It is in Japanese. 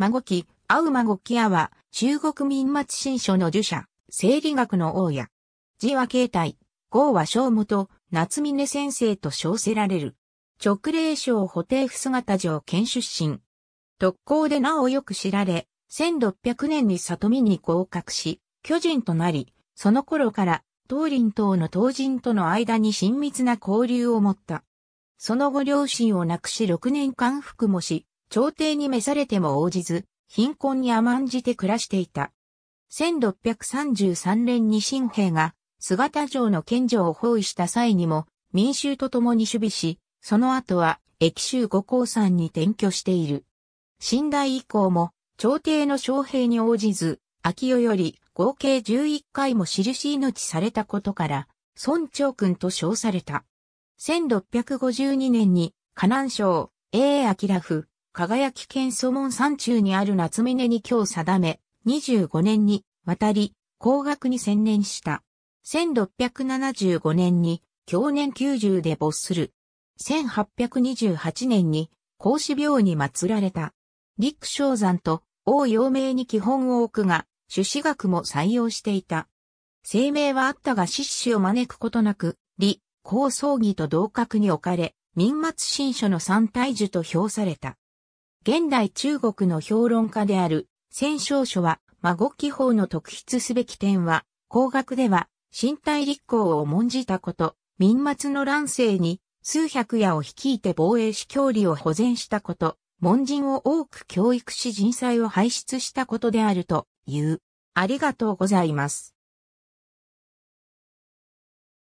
孫木、青孫木屋は、中国民末新書の儒者、生理学の王や、字は形態、号は小元、夏峰先生と称せられる。直令省補定府姿城県出身。特攻でなおよく知られ、1600年に里見に合格し、巨人となり、その頃から、東林等の東人との間に親密な交流を持った。その後両親を亡くし6年間服もし、朝廷に召されても応じず、貧困に甘んじて暮らしていた。1633年に新兵が姿城の県城を包囲した際にも民衆と共に守備し、その後は駅州五甲山に転居している。新大以降も朝廷の将兵に応じず、秋代より合計11回も印命されたことから、孫長君と称された。1652年に河南省、英明府、輝県祖門山中にある夏峰に今日定め、25年に渡り、工学に専念した。1675年に、教年90で没する。1828年に、孔子廟に祀られた。陸昇山と王陽明に基本を置くが、朱子学も採用していた。声明はあったが失子を招くことなく、李、孔葬儀と同格に置かれ、民末新書の三大樹と評された。現代中国の評論家である、戦勝書は、孫記法の特筆すべき点は、高額では、身体立候を重んじたこと、民末の乱世に、数百夜を率いて防衛し距離を保全したこと、門人を多く教育し人災を排出したことであるという。ありがとうございます。